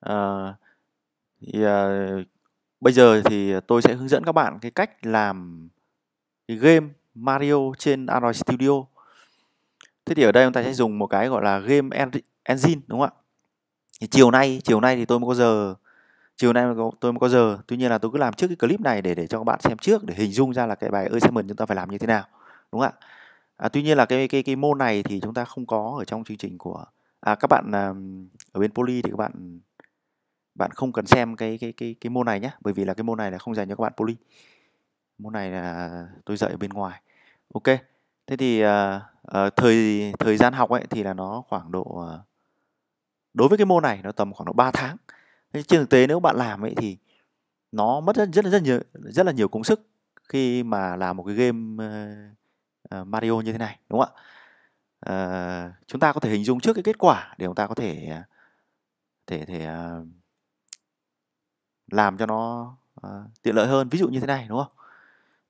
Ờ, thì, ờ, bây giờ thì tôi sẽ hướng dẫn các bạn cái cách làm cái game Mario trên Android Studio. Thế thì ở đây chúng ta sẽ dùng một cái gọi là game engine đúng không ạ? Thì chiều nay, chiều nay thì tôi mới có giờ chiều nay tôi mới có giờ tuy nhiên là tôi cứ làm trước cái clip này để để cho các bạn xem trước để hình dung ra là cái bài assignment chúng ta phải làm như thế nào đúng không ạ à, tuy nhiên là cái cái cái môn này thì chúng ta không có ở trong chương trình của à, các bạn à, ở bên poly thì các bạn bạn không cần xem cái cái cái cái môn này nhé bởi vì là cái môn này là không dành cho các bạn poly môn này là tôi dạy ở bên ngoài ok thế thì uh, uh, thời thời gian học ấy thì là nó khoảng độ uh, đối với cái môn này nó tầm khoảng độ 3 tháng thế trên thực tế nếu bạn làm ấy thì nó mất rất rất là rất nhiều rất là nhiều công sức khi mà làm một cái game uh, Mario như thế này đúng không ạ uh, chúng ta có thể hình dung trước cái kết quả để chúng ta có thể thể thể uh, làm cho nó uh, tiện lợi hơn ví dụ như thế này đúng không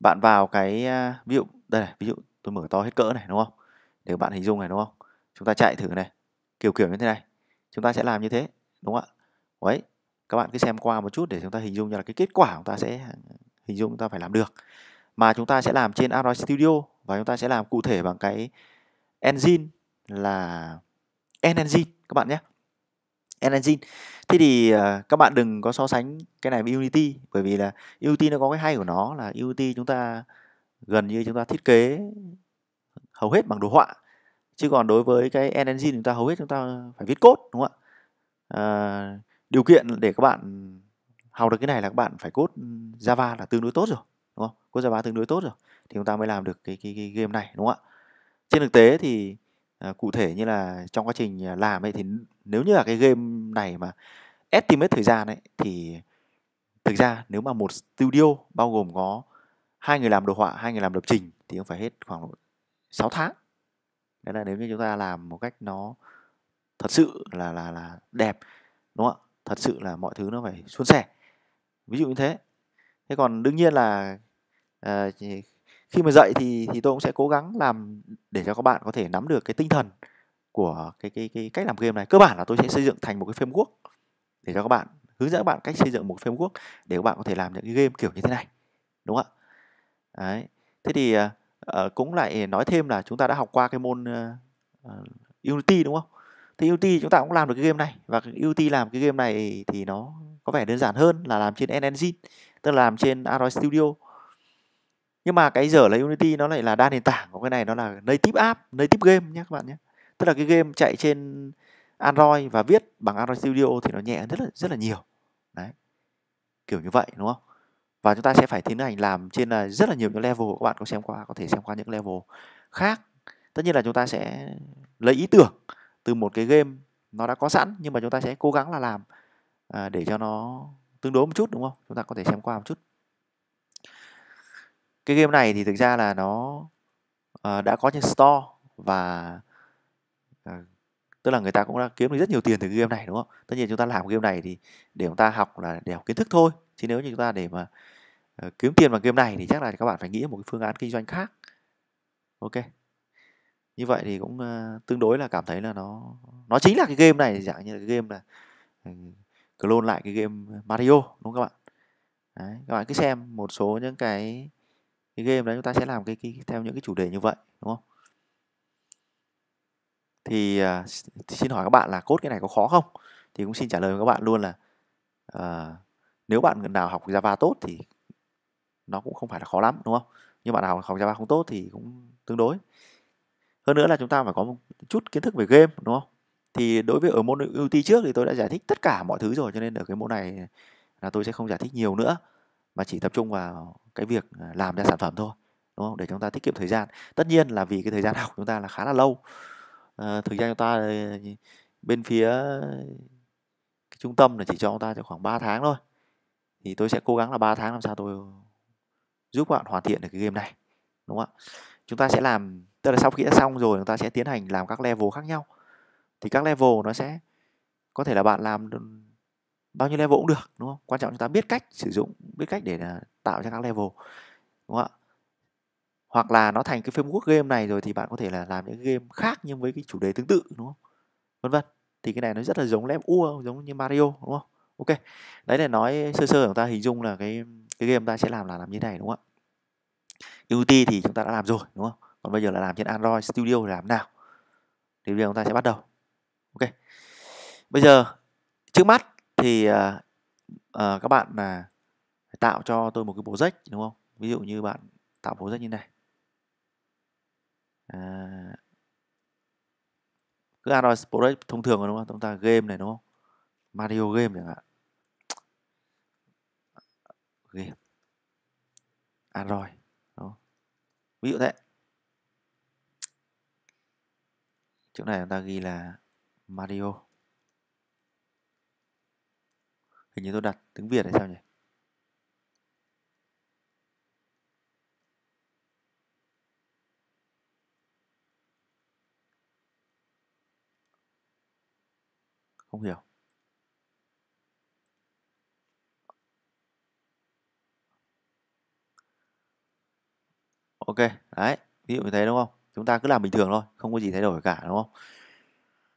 bạn vào cái uh, ví dụ đây này ví dụ tôi mở to hết cỡ này đúng không để bạn hình dung này đúng không chúng ta chạy thử này kiểu kiểu như thế này chúng ta sẽ làm như thế đúng không ạ đấy các bạn cứ xem qua một chút để chúng ta hình dung như là cái kết quả chúng ta sẽ hình dung chúng ta phải làm được mà chúng ta sẽ làm trên Android Studio và chúng ta sẽ làm cụ thể bằng cái engine là n engine các bạn nhé Engine. Thế thì uh, các bạn đừng có so sánh cái này với Unity bởi vì là Unity nó có cái hay của nó là Unity chúng ta gần như chúng ta thiết kế hầu hết bằng đồ họa chứ còn đối với cái engine chúng ta hầu hết chúng ta phải viết code đúng không ạ à, điều kiện để các bạn học được cái này là các bạn phải code Java là tương đối tốt rồi đúng không code Java tương đối tốt rồi thì chúng ta mới làm được cái cái, cái game này đúng không ạ trên thực tế thì Ờ, cụ thể như là trong quá trình à, làm ấy thì nếu như là cái game này mà estimate thời gian ấy thì thực ra nếu mà một studio bao gồm có hai người làm đồ họa hai người làm lập trình thì cũng phải hết khoảng 6 tháng đấy là nếu như chúng ta làm một cách nó thật sự là là là đẹp đúng không ạ thật sự là mọi thứ nó phải suôn sẻ ví dụ như thế thế còn đương nhiên là uh, khi mà dạy thì thì tôi cũng sẽ cố gắng làm để cho các bạn có thể nắm được cái tinh thần của cái cái cái cách làm game này cơ bản là tôi sẽ xây dựng thành một cái framework để cho các bạn hướng dẫn các bạn cách xây dựng một framework để các bạn có thể làm những cái game kiểu như thế này đúng không ạ đấy thế thì uh, cũng lại nói thêm là chúng ta đã học qua cái môn uh, Unity đúng không thì Unity chúng ta cũng làm được cái game này và Unity làm cái game này thì nó có vẻ đơn giản hơn là làm trên engine tức là làm trên Android Studio nhưng mà cái dở là Unity nó lại là đa nền tảng của cái này nó là native app native game nhé các bạn nhé tức là cái game chạy trên Android và viết bằng Android Studio thì nó nhẹ rất là rất là nhiều đấy kiểu như vậy đúng không và chúng ta sẽ phải tiến hành làm trên à, rất là nhiều những level các bạn có xem qua có thể xem qua những level khác tất nhiên là chúng ta sẽ lấy ý tưởng từ một cái game nó đã có sẵn nhưng mà chúng ta sẽ cố gắng là làm à, để cho nó tương đối một chút đúng không chúng ta có thể xem qua một chút cái game này thì thực ra là nó uh, đã có trên store và uh, tức là người ta cũng đã kiếm được rất nhiều tiền từ game này đúng không tất nhiên chúng ta làm game này thì để chúng ta học là để học kiến thức thôi chứ nếu như chúng ta để mà uh, kiếm tiền bằng game này thì chắc là các bạn phải nghĩ một cái phương án kinh doanh khác ok như vậy thì cũng uh, tương đối là cảm thấy là nó nó chính là cái game này dạng như là cái game là uh, clone lại cái game Mario đúng không các bạn Đấy, các bạn cứ xem một số những cái cái game đấy chúng ta sẽ làm cái, cái theo những cái chủ đề như vậy đúng không thì uh, xin hỏi các bạn là cốt cái này có khó không thì cũng xin trả lời với các bạn luôn là uh, nếu bạn nào học Java tốt thì nó cũng không phải là khó lắm đúng không nhưng bạn nào học Java không tốt thì cũng tương đối hơn nữa là chúng ta phải có một chút kiến thức về game đúng không thì đối với ở môn UT trước thì tôi đã giải thích tất cả mọi thứ rồi cho nên ở cái môn này là tôi sẽ không giải thích nhiều nữa mà chỉ tập trung vào cái việc ờ, làm ra sản phẩm thôi đúng không để chúng ta tiết kiệm thời gian tất nhiên là vì cái thời gian học chúng ta là khá là lâu à, thực ra chúng ta ờ, bên phía trung tâm là chỉ cho chúng ta cho khoảng 3 tháng thôi thì tôi sẽ cố gắng là 3 tháng làm sao tôi giúp bạn hoàn thiện được cái game này đúng không ạ chúng ta sẽ làm tức là sau khi đã xong rồi chúng ta sẽ tiến hành làm các level khác nhau thì các level nó sẽ có thể là bạn làm bao nhiêu level cũng được đúng không quan trọng chúng ta biết cách sử dụng biết cách để à, tạo ra các level đúng không ạ hoặc là nó thành cái framework game này rồi thì bạn có thể là làm những game khác nhưng với cái chủ đề tương tự đúng không vân vân thì cái này nó rất là giống lem ua giống như mario đúng không ok đấy là nói sơ sơ chúng ta hình dung là cái cái game ta sẽ làm là làm như thế này đúng không ạ Unity thì chúng ta đã làm rồi đúng không còn bây giờ là làm trên android studio thì làm nào thì bây giờ chúng ta sẽ bắt đầu ok bây giờ trước mắt thì à, à, các bạn là phải tạo cho tôi một cái bộ rách đúng không ví dụ như bạn tạo bộ rách như này à, cứ Android Project thông thường rồi đúng không? Chúng ta game này đúng không? Mario game chẳng hạn. Game. Android. Đó. Ví dụ thế. Chỗ này chúng ta ghi là Mario. hình như tôi đặt tiếng Việt hay sao nhỉ không hiểu ok đấy ví dụ như thế đúng không chúng ta cứ làm bình thường thôi không có gì thay đổi cả đúng không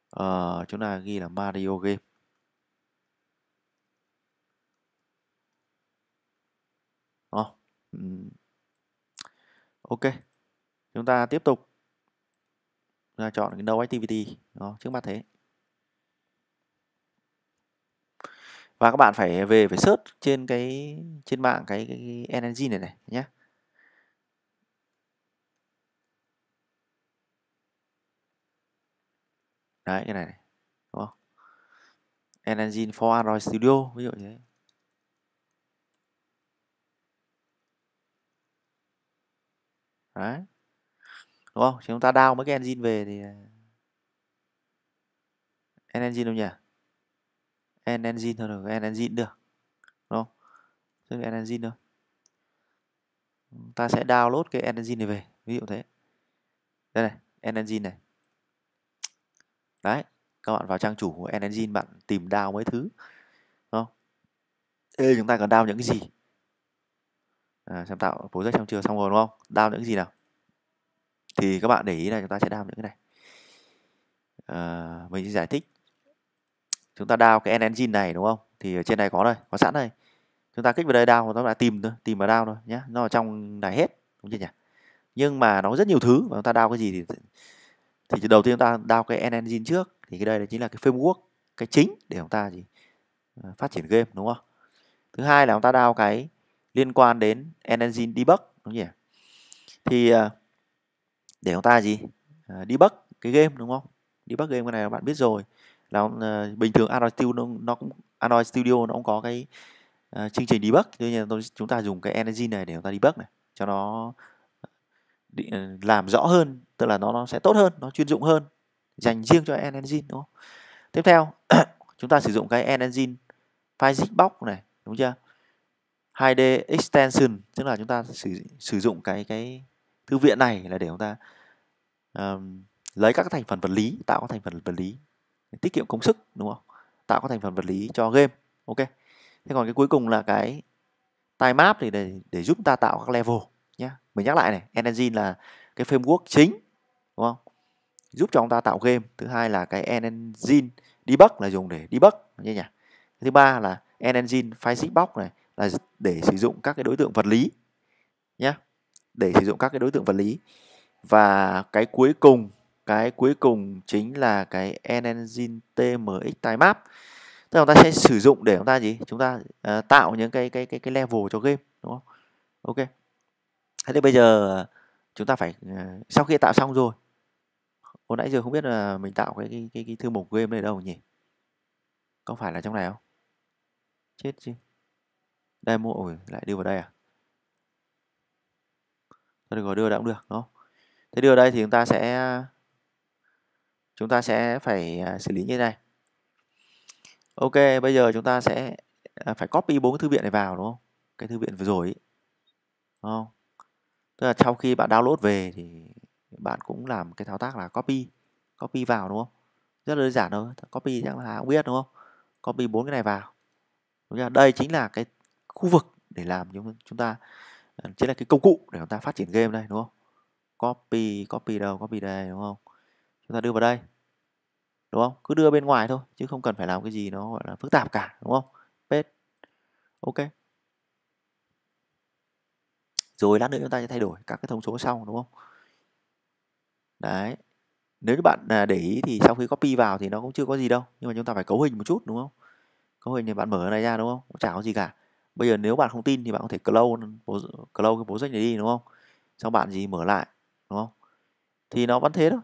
ờ, chúng ta ghi là Mario game ok chúng ta tiếp tục ra chọn cái no activity đó trước mắt thế và các bạn phải về phải search trên cái trên mạng cái, cái, cái energy này này nhé đấy cái này, này đúng không engine for android studio ví dụ như thế đấy đúng không chúng ta down mấy cái engine về thì à, n engine đâu nhỉ n engine thôi được n engine được đúng không chứ n engine thôi ta sẽ download cái n engine này về ví dụ thế đây này n engine này đấy các bạn vào trang chủ của n engine bạn tìm down mấy thứ đúng không Ê, chúng ta còn down những cái gì à, tạo bố project trong chưa xong rồi đúng không đao những cái gì nào thì các bạn để ý là chúng ta sẽ đao những cái này à, mình sẽ giải thích chúng ta đao cái engine này đúng không thì ở trên này có đây có sẵn đây chúng ta kích vào đây đao nó đã tìm thôi tìm vào đao thôi nhé nó ở trong này hết đúng chưa nhỉ nhưng mà nó rất nhiều thứ và chúng ta đao cái gì thì thì đầu tiên chúng ta đao cái engine trước thì cái đây là chính là cái framework cái chính để chúng ta gì ờ, phát triển game đúng không thứ hai là chúng ta đao cái liên quan đến engine debug đúng nhỉ thì à, để chúng ta gì à, debug cái game đúng không debug game cái này bạn biết rồi là à, bình thường Android Studio nó, cũng Android Studio nó cũng có cái chương trình debug tuy nhiên chúng ta dùng cái engine này để chúng ta debug này cho nó làm rõ hơn tức là nó, nó sẽ tốt hơn nó chuyên dụng hơn dành riêng cho engine đúng không tiếp theo chúng ta sử dụng cái engine Physics box này đúng chưa 2D extension tức là chúng ta sử, sử dụng cái cái thư viện này là để chúng ta um, lấy các thành phần vật lý tạo các thành phần vật lý tiết kiệm công sức đúng không tạo các thành phần vật lý cho game ok thế còn cái cuối cùng là cái time map thì để, để giúp ta tạo các level nhé mình nhắc lại này engine là cái framework chính đúng không giúp cho chúng ta tạo game thứ hai là cái engine debug là dùng để debug như nhỉ thứ ba là engine physics box này là để sử dụng các cái đối tượng vật lý nhé để sử dụng các cái đối tượng vật lý và cái cuối cùng cái cuối cùng chính là cái engine tmx timemap tức là chúng ta sẽ sử dụng để chúng ta gì chúng ta uh, tạo những cái cái cái cái level cho game đúng không ok thế thì bây giờ ờ, chúng ta phải uh, sau khi tạo xong rồi hồi nãy giờ không biết là mình tạo cái cái cái, cái thư mục game này đâu nhỉ có phải là trong này không chết chứ đây mua ổi lại đưa vào đây à ta được gọi đưa đã cũng được đúng không thế đưa đây thì chúng ta sẽ chúng ta sẽ phải à, xử lý như thế này ok bây giờ chúng ta sẽ à, phải copy bốn thư viện này vào đúng không cái thư viện vừa rồi ấy. đúng không tức là sau khi bạn download về thì bạn cũng làm cái thao tác là copy copy vào đúng không rất là đơn giản thôi copy chắc là cũng biết đúng không copy bốn cái này vào đúng chưa? đây chính là cái khu vực để làm chúng chúng ta ờ, chính là cái công cụ để chúng ta phát triển game đây đúng không copy copy đâu copy đây đúng không chúng ta đưa vào đây đúng không cứ đưa bên ngoài thôi chứ không cần phải làm cái gì nó gọi là phức tạp cả đúng không paste ok rồi lát nữa chúng ta sẽ thay đổi các cái thông số sau đúng không đấy nếu các bạn à, để ý thì sau khi copy vào thì nó cũng chưa có gì đâu nhưng mà chúng ta phải cấu hình một chút đúng không cấu hình thì bạn mở này ra đúng không cũng chả có gì cả bây giờ nếu bạn không tin thì bạn có thể close, close cái project này đi đúng không xong bạn gì mở lại đúng không thì nó vẫn thế thôi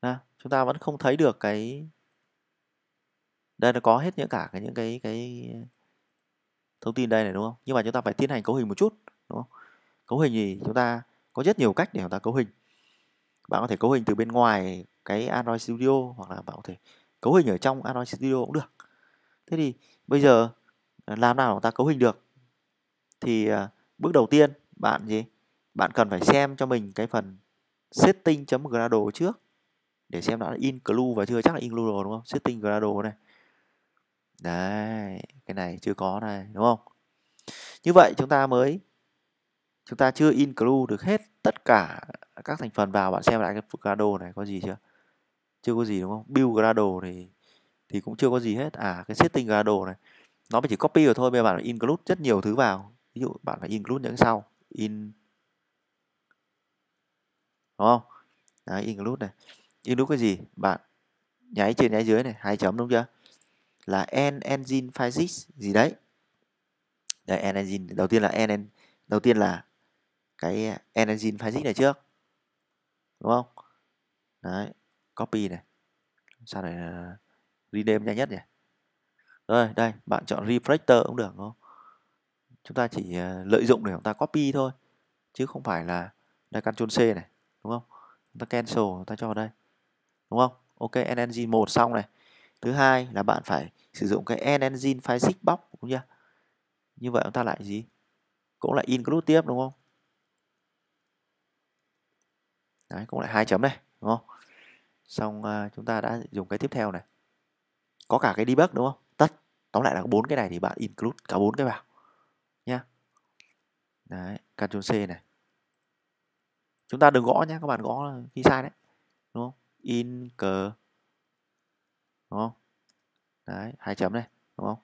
à, chúng ta vẫn không thấy được cái đây nó có hết những cả cái những cái cái thông tin đây này đúng không nhưng mà chúng ta phải tiến hành cấu hình một chút đúng không cấu hình thì chúng ta có rất nhiều cách để chúng ta cấu hình bạn có thể cấu hình từ bên ngoài cái Android Studio hoặc là bạn có thể cấu hình ở trong Android Studio cũng được thế thì bây giờ làm nào chúng ta cấu hình được thì à, bước đầu tiên bạn gì bạn cần phải xem cho mình cái phần setting.gradle trước để xem đã include và chưa chắc là include rồi đúng không setting gradle này đấy cái này chưa có này đúng không như vậy chúng ta mới chúng ta chưa include được hết tất cả các thành phần vào bạn xem lại cái gradle này có gì chưa chưa có gì đúng không build gradle thì thì cũng chưa có gì hết à cái setting gradle này nó mới chỉ copy rồi thôi bây giờ bạn phải include rất nhiều thứ vào ví dụ bạn phải include những sau in đúng không Đấy, include này include cái gì bạn nháy trên nháy dưới này hai chấm đúng chưa là n engine physics gì đấy đấy n engine đầu tiên là n đầu tiên là cái n engine physics này trước đúng không đấy copy này sao này à, rename nhanh nhất nhỉ rồi đây bạn chọn refractor cũng được không chúng ta chỉ ờ, lợi dụng để chúng ta copy thôi chứ không phải là đây Ctrl C này đúng không chúng ta cancel ta cho vào đây đúng không ok NNG 1 xong này thứ hai là bạn phải sử dụng cái NNG physics box đúng chưa như vậy chúng ta lại gì cũng lại include tiếp đúng không đấy cũng lại hai chấm này đúng không xong ờ, chúng ta đã dùng cái tiếp theo này có cả cái debug đúng không tóm lại là bốn cái này thì bạn include cả bốn cái vào nhá đấy Ctrl C này chúng ta đừng gõ nhé các bạn gõ khi sai đấy đúng không in cờ đúng không đấy hai chấm này đúng không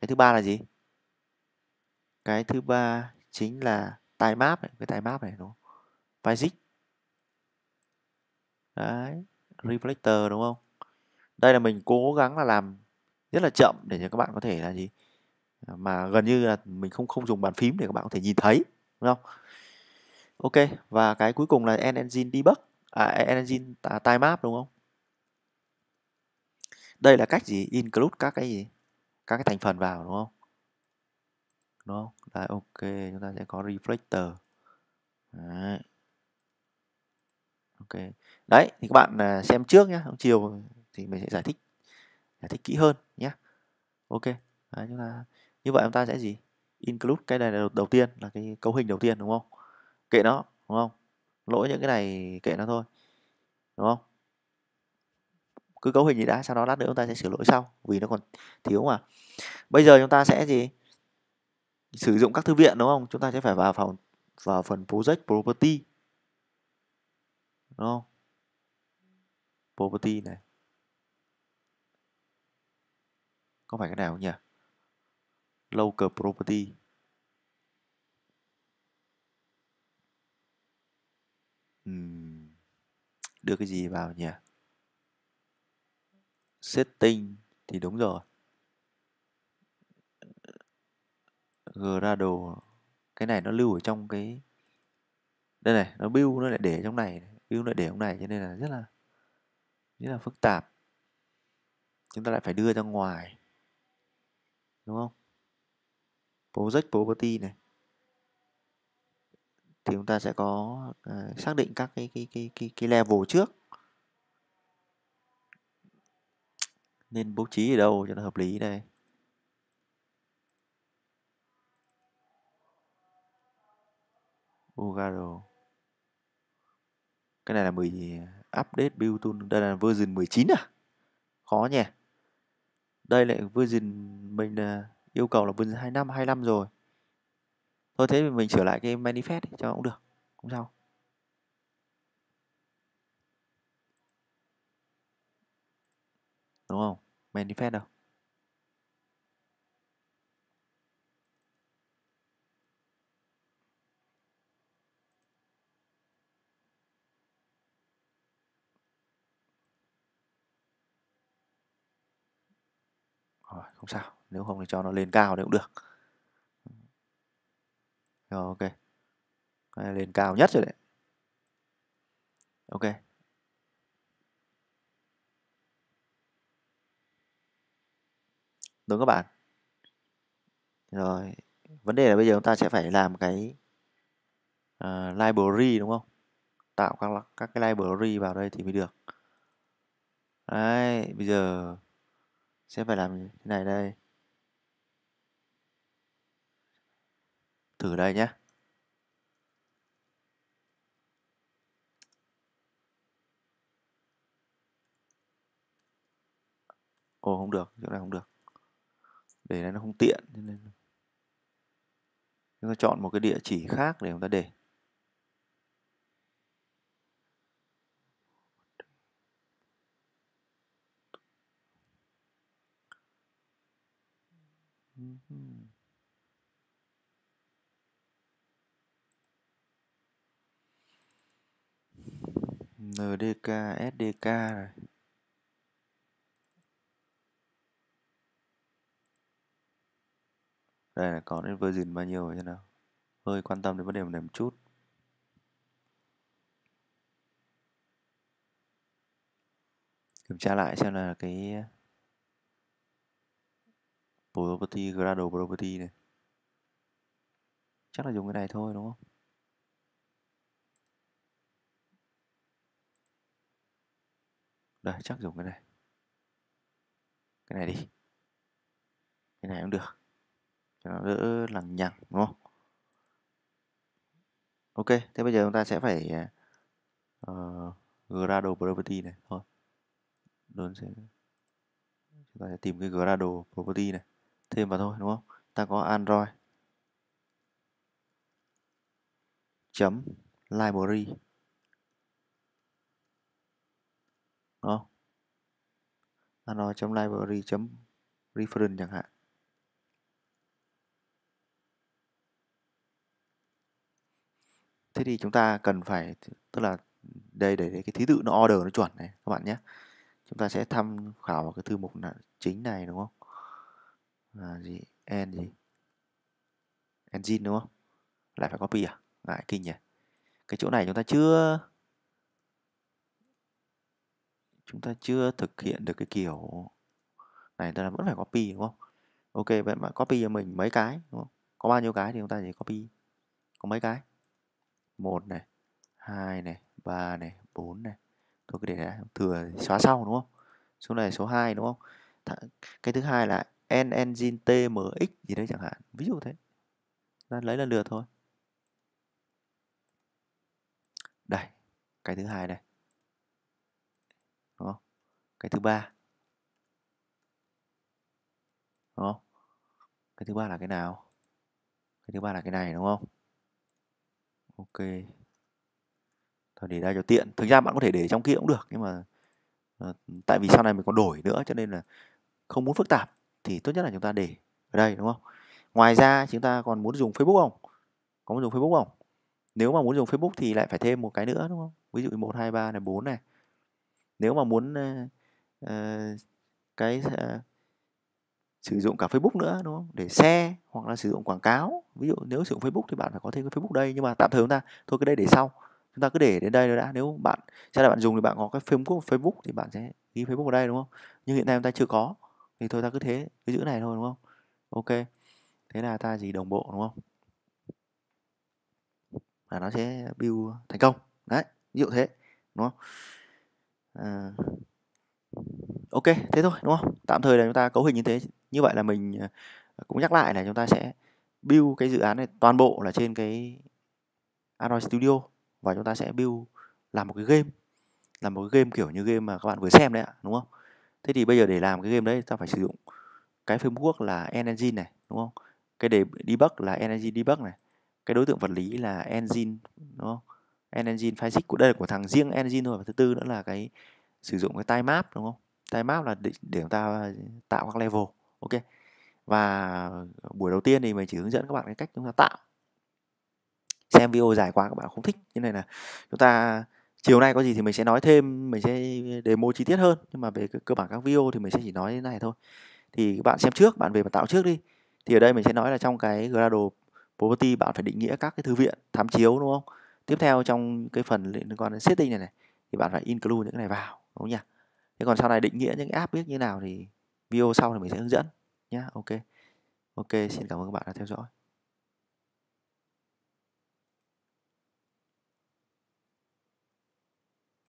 cái thứ ba là gì cái thứ ba chính là tài map này cái tài map này đúng không Physic đấy ừ. reflector đúng không đây là mình cố gắng là làm rất là chậm để cho các bạn có thể là gì à, mà gần như là mình không không dùng bàn phím để các bạn có thể nhìn thấy đúng không ok và cái cuối cùng là end engine debug à, end engine timemap đúng không đây là cách gì include các cái gì các cái thành phần vào đúng không đúng không đấy ok chúng ta sẽ có reflector đấy. ok đấy thì các bạn à, xem trước nhé chiều thì mình sẽ giải thích giải thích kỹ hơn nhé ok đấy, chúng ta như vậy chúng ta sẽ gì include cái này là đầu, đầu tiên là cái cấu hình đầu tiên đúng không kệ nó đúng không lỗi những cái này kệ nó thôi đúng không cứ cấu hình gì đã sau đó lát nữa chúng ta sẽ sửa lỗi sau vì nó còn thiếu mà bây giờ chúng ta sẽ gì sử dụng các thư viện đúng không chúng ta sẽ phải vào phòng vào phần project property đúng không property này có phải cái nào không nhỉ local property uhm. đưa cái gì vào nhỉ setting thì đúng rồi gradle cái này nó lưu ở trong cái đây này nó build nó lại để trong này build nó lại để trong này cho nên là rất là rất là phức tạp chúng ta lại phải đưa ra ngoài đúng không project property này thì chúng ta sẽ có uh, xác định các cái cái cái cái cái level trước nên bố trí ở đâu cho nó hợp lý đây Ugaro cái này là 10 à, update build tool đây là version 19 à khó nhỉ đây lại virgin mình là yêu cầu là virgin năm 25 năm rồi thôi thế thì mình sửa lại cái manifest cho cũng được không sao đúng không manifest đâu không sao nếu không thì cho nó lên cao đấy cũng được rồi ok đây, lên cao nhất rồi đấy ok đúng các bạn rồi vấn đề là bây giờ chúng ta sẽ phải làm cái uh, library đúng không tạo các các cái library vào đây thì mới được đấy bây giờ sẽ phải làm thế này đây thử đây nhé ồ không được chỗ này không được để này nó không tiện nên chúng ta chọn một cái địa chỉ khác để chúng ta để Mm-hmm. NDK, SDK này. Đây là có đến version bao nhiêu thế nào? Hơi quan tâm đến vấn đề này một chút. Kiểm tra lại xem là cái property gradle property này chắc là dùng cái này thôi đúng không đây chắc dùng cái này cái này đi cái này cũng được cho nó đỡ lằng nhằng đúng không ok thế bây giờ chúng ta sẽ phải uh, gradle property này thôi đơn sẽ chúng ta sẽ tìm cái gradle property này thêm vào thôi đúng không ta có android chấm library đúng không android chấm library chấm reference chẳng hạn thế thì chúng ta cần phải tức là đây để cái thứ tự nó order nó chuẩn này các bạn nhé chúng ta sẽ tham khảo vào cái thư mục là chính này đúng không là gì en gì engine đúng không lại phải copy à ngại kinh nhỉ cái chỗ này chúng ta chưa chúng ta chưa thực hiện được cái kiểu này ta vẫn phải copy đúng không ok vậy mà copy cho mình mấy cái đúng không có bao nhiêu cái thì chúng ta chỉ copy có mấy cái một này hai này ba này bốn này tôi cứ để đã thừa xóa sau đúng không số này số 2 đúng không cái thứ hai là n engine tmx gì đấy chẳng hạn ví dụ thế ta lấy lần lượt thôi đây cái thứ hai này đó cái thứ ba đó cái thứ ba là cái nào cái thứ ba là cái này đúng không ok thôi để ra cho tiện thực ra bạn có thể để trong kia cũng được nhưng mà ờ, tại vì sau này mình còn đổi nữa cho nên là không muốn phức tạp thì tốt nhất là chúng ta để ở đây đúng không ngoài ra chúng ta còn muốn dùng Facebook không có muốn dùng Facebook không nếu mà muốn dùng Facebook thì lại phải thêm một cái nữa đúng không ví dụ 1 2 3 này 4 này nếu mà muốn uh, cái uh, sử dụng cả Facebook nữa đúng không để xe hoặc là sử dụng quảng cáo ví dụ nếu sử dụng Facebook thì bạn phải có thêm cái Facebook đây nhưng mà tạm thời chúng ta thôi cái đây để sau chúng ta cứ để đến đây rồi đã nếu bạn sẽ là bạn dùng thì bạn có cái Facebook Facebook thì bạn sẽ ghi Facebook ở đây đúng không nhưng hiện nay chúng ta chưa có thì thôi ta cứ thế cứ giữ này thôi đúng không ok thế là ta gì đồng bộ đúng không và nó sẽ build thành công đấy ví dụ thế đúng không à, ok thế thôi đúng không tạm thời là chúng ta cấu hình như thế như vậy là mình à, cũng nhắc lại là chúng ta sẽ build cái dự án này toàn bộ là trên cái Android Studio và chúng ta sẽ build làm một cái game làm một cái game kiểu như game mà các bạn vừa xem đấy ạ đúng không thế thì bây giờ để làm cái game đấy ta phải sử dụng cái framework là engine này đúng không cái đề debug là engine debug này cái đối tượng vật lý là engine đúng không engine file của đây là của thằng riêng engine thôi và thứ tư nữa là cái sử dụng cái time map đúng không time map là để, để chúng ta tạo các level ok và buổi đầu tiên thì mình chỉ hướng dẫn các bạn cái cách chúng ta tạo xem video dài quá các bạn không thích như này là chúng ta chiều nay có gì thì mình sẽ nói thêm mình sẽ demo chi tiết hơn nhưng mà về cơ bản các video thì mình sẽ chỉ nói thế này thôi thì các bạn xem trước bạn về mà tạo trước đi thì ở đây mình sẽ nói là trong cái Gradle Property bạn phải định nghĩa các cái thư viện tham chiếu đúng không tiếp theo trong cái phần liên quan đến setting này này thì bạn phải include những cái này vào đúng không nhỉ thế còn sau này định nghĩa những cái app biết như nào thì video sau thì mình sẽ hướng dẫn nhá. ok ok xin cảm ơn các bạn đã theo dõi